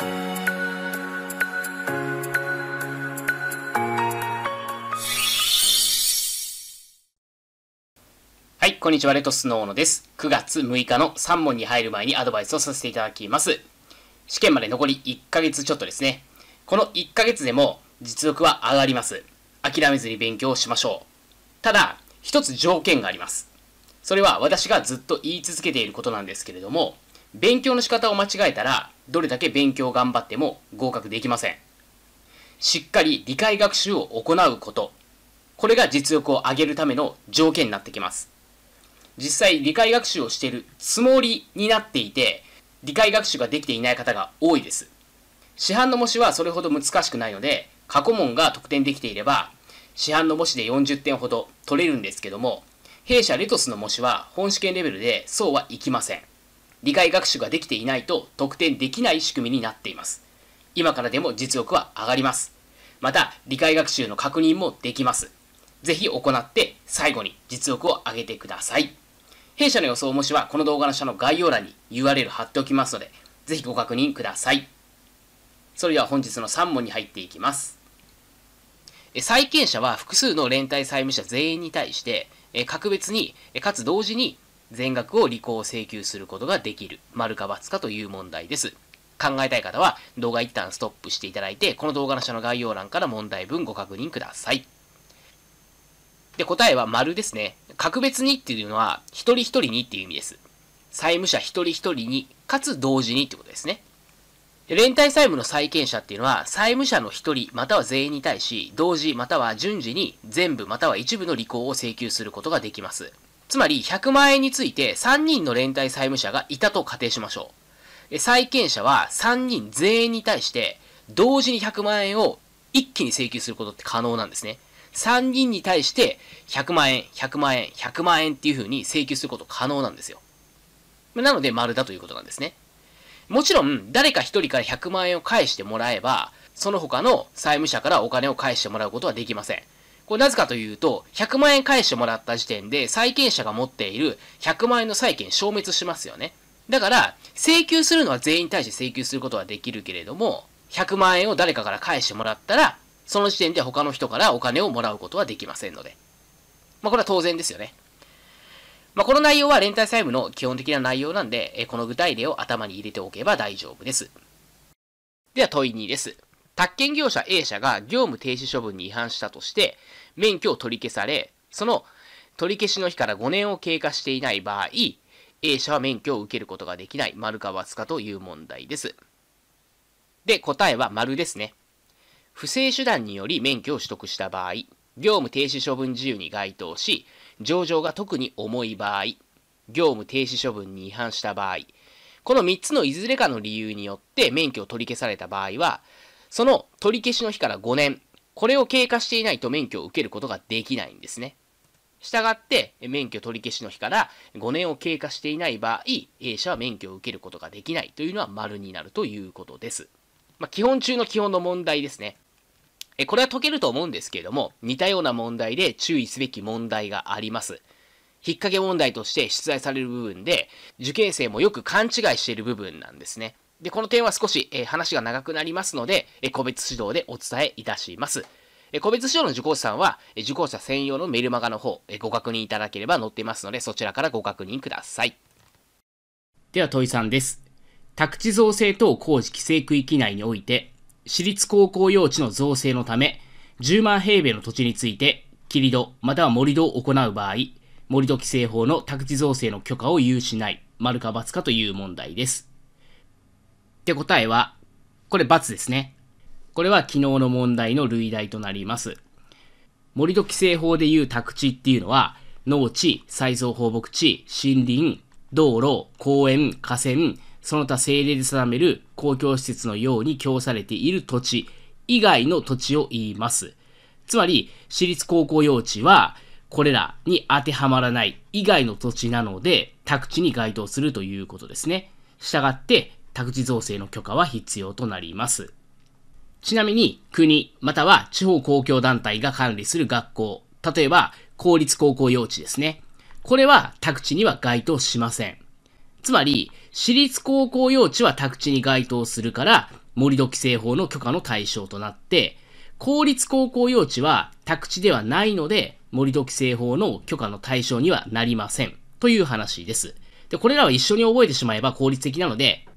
はい、こんにちは、レトスノーノです。9月6日の3問に入る前にアドバイスをさせていただきます。試験まで残り1ヶ月ちょっとですね。この1ヶ月でも実力は上がります。諦めずに勉強しましょう。ただ、一つ条件があります。それは私がずっと言い続けていることなんですけれども、勉強の仕方を間違えたらどれだけ勉強頑張っても合格できません。しっかり理解学習を行うこと。これが実力を上げるための条件になってきます。実際理解学習をしているつもりになっていて、理解学習ができていない方が多いです。市販の模試はそれほど難しくないので、過去問が得点できていれば、市販の模試で40点ほど取れるんですけども、弊社レトスの模試は本試験レベルでそうはいきません。理解学習ができていないと得点できない仕組みになっています。今からでも実力は上がります。また、理解学習の確認もできます。ぜひ行って最後に実力を上げてください。弊社の予想模試はこの動画の下の概要欄に URL 貼っておきますので、ぜひご確認ください。それでは本日の3問に入っていきます。債権者は複数の連帯債務者全員に対して、格別に、かつ同時に全額を履行請求することができる。丸か×かという問題です。考えたい方は動画一旦ストップしていただいて、この動画の下の概要欄から問題文ご確認ください。で、答えは丸ですね。格別にっていうのは、一人一人にっていう意味です。債務者一人一人に、かつ同時にってことですね。連帯債務の債権者っていうのは、債務者の一人または全員に対し、同時または順次に全部または一部の履行を請求することができます。つまり100万円について3人の連帯債務者がいたと仮定しましょう。債権者は3人全員に対して同時に100万円を一気に請求することって可能なんですね。3人に対して100万円、100万円、100万円っていう風に請求すること可能なんですよ。なので丸だということなんですね。もちろん、誰か1人から100万円を返してもらえば、その他の債務者からお金を返してもらうことはできません。これなぜかというと、100万円返してもらった時点で、債権者が持っている100万円の債権消滅しますよね。だから、請求するのは全員に対して請求することはできるけれども、100万円を誰かから返してもらったら、その時点で他の人からお金をもらうことはできませんので。まあ、これは当然ですよね。まあ、この内容は連帯債務の基本的な内容なんで、この具体例を頭に入れておけば大丈夫です。では問い2です。宅建業者 A 社が業務停止処分に違反したとして、免許を取り消され、その取り消しの日から5年を経過していない場合、A 社は免許を受けることができない、丸か×かという問題です。で、答えは丸ですね。不正手段により免許を取得した場合、業務停止処分自由に該当し、上場が特に重い場合、業務停止処分に違反した場合、この3つのいずれかの理由によって免許を取り消された場合は、その取り消しの日から5年、これを経過していないと免許を受けることができないんですね。したがって、免許取り消しの日から5年を経過していない場合、A 社は免許を受けることができないというのは丸になるということです。まあ、基本中の基本の問題ですね。え、これは解けると思うんですけれども、似たような問題で注意すべき問題があります。引っ掛け問題として出題される部分で、受験生もよく勘違いしている部分なんですね。で、この点は少し、え話が長くなりますので、え個別指導でお伝えいたします。え個別指導の受講者さんは、え受講者専用のメルマガの方、えご確認いただければ載っていますので、そちらからご確認ください。では、問いさんです。宅地造成等工事規制区域内において、私立高校用地の造成のため、10万平米の土地について、切り土または盛り土を行う場合、盛り土規制法の宅地造成の許可を有しない、丸か×かという問題です。で、答えは、これ×ですね。これは昨日の問題の類題となります。森戸規制法でいう宅地っていうのは、農地、再造放牧地、森林、道路、公園、河川、その他政令で定める公共施設のように供されている土地以外の土地を言います。つまり、私立高校用地は、これらに当てはまらない以外の土地なので、宅地に該当するということですね。したがって、宅地造成の許可は必要となります。ちなみに、国、または地方公共団体が管理する学校、例えば、公立高校用地ですね。これは宅地には該当しません。つまり、私立高校用地は宅地に該当するから、盛土規制法の許可の対象となって、公立高校用地は宅地ではないので、盛土規制法の許可の対象にはなりません。という話です。で、これらは一緒に覚えてしまえば効率的なので、